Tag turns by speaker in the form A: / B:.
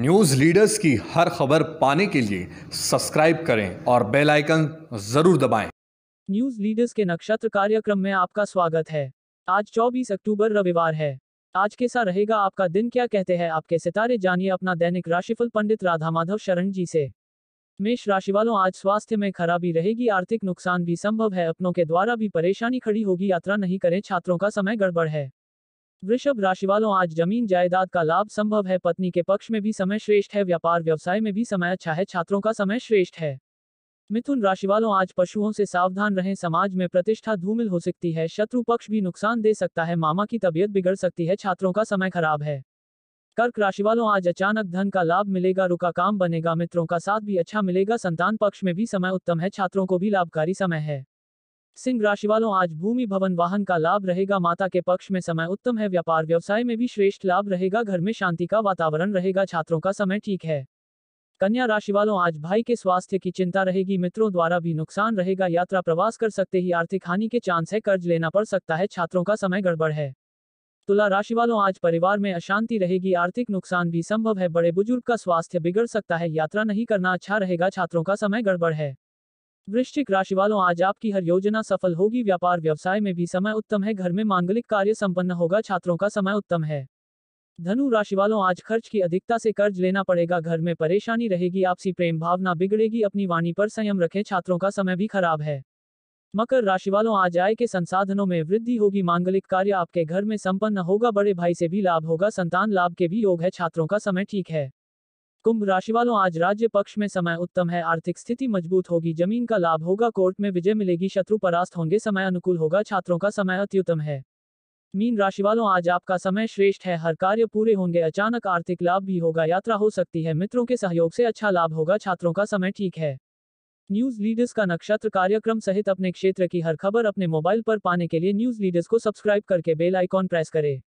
A: News leaders की हर खबर पाने के लिए सब्सक्राइब करें और बेल आइकन जरूर दबाएं। न्यूज़ लीडर्स के नक्षत्र कार्यक्रम में आपका स्वागत है आज 24 अक्टूबर रविवार है आज कैसा रहेगा आपका दिन क्या कहते हैं आपके सितारे जानिए अपना दैनिक राशिफल पंडित राधा माधव शरण जी से मेष राशि वालों आज स्वास्थ्य में खराबी रहेगी आर्थिक नुकसान भी संभव है अपनों के द्वारा भी परेशानी खड़ी होगी यात्रा नहीं करें छात्रों का समय गड़बड़ है वृषभ राशि वालों आज जमीन जायदाद का लाभ संभव है पत्नी के पक्ष में भी समय श्रेष्ठ है व्यापार व्यवसाय में भी समय अच्छा है छात्रों का समय श्रेष्ठ है मिथुन राशि वालों आज पशुओं से सावधान रहें समाज में प्रतिष्ठा धूमिल हो सकती है शत्रु पक्ष भी नुकसान दे सकता है मामा की तबीयत बिगड़ सकती है छात्रों का समय खराब है कर्क राशि वालों आज अचानक धन का लाभ मिलेगा रुका काम बनेगा मित्रों का साथ भी अच्छा मिलेगा संतान पक्ष में भी समय उत्तम है छात्रों को भी लाभकारी समय है सिंह राशि वालों आज भूमि भवन वाहन का लाभ रहेगा माता के पक्ष में समय उत्तम है व्यापार व्यवसाय में भी श्रेष्ठ लाभ रहेगा घर में शांति का वातावरण रहेगा छात्रों का समय ठीक है कन्या राशि वालों आज भाई के स्वास्थ्य की चिंता रहेगी मित्रों द्वारा भी नुकसान रहेगा यात्रा प्रवास कर सकते ही आर्थिक हानि के चांस है कर्ज लेना पड़ सकता है छात्रों का समय गड़बड़ है तुला राशि वालों आज परिवार में अशांति रहेगी आर्थिक नुकसान भी संभव है बड़े बुजुर्ग का स्वास्थ्य बिगड़ सकता है यात्रा नहीं करना अच्छा रहेगा छात्रों का समय गड़बड़ है वृश्चिक राशि वालों आज आपकी हर योजना सफल होगी व्यापार व्यवसाय में भी समय उत्तम है घर में मांगलिक कार्य संपन्न होगा छात्रों का समय उत्तम है धनु राशि वालों आज खर्च की अधिकता से कर्ज लेना पड़ेगा घर में परेशानी रहेगी आपसी प्रेम भावना बिगड़ेगी अपनी वाणी पर संयम रखें छात्रों का समय भी खराब है मकर राशि वालों आज आय के संसाधनों में वृद्धि होगी मांगलिक कार्य आपके घर में संपन्न होगा बड़े भाई से भी लाभ होगा संतान लाभ के भी योग है छात्रों का समय ठीक है कुंभ राशि वालों आज राज्य पक्ष में समय उत्तम है आर्थिक स्थिति मजबूत होगी जमीन का लाभ होगा कोर्ट में विजय मिलेगी शत्रु परास्त होंगे समय अनुकूल होगा छात्रों का समय अत्युत्तम है मीन राशि वालों आज आपका समय श्रेष्ठ है हर कार्य पूरे होंगे अचानक आर्थिक लाभ भी होगा यात्रा हो सकती है मित्रों के सहयोग से अच्छा लाभ होगा छात्रों का समय ठीक है न्यूज लीडर्स का नक्षत्र कार्यक्रम सहित अपने क्षेत्र की हर खबर अपने मोबाइल पर पाने के लिए न्यूज लीडर्स को सब्सक्राइब करके बेल आइकॉन प्रेस करें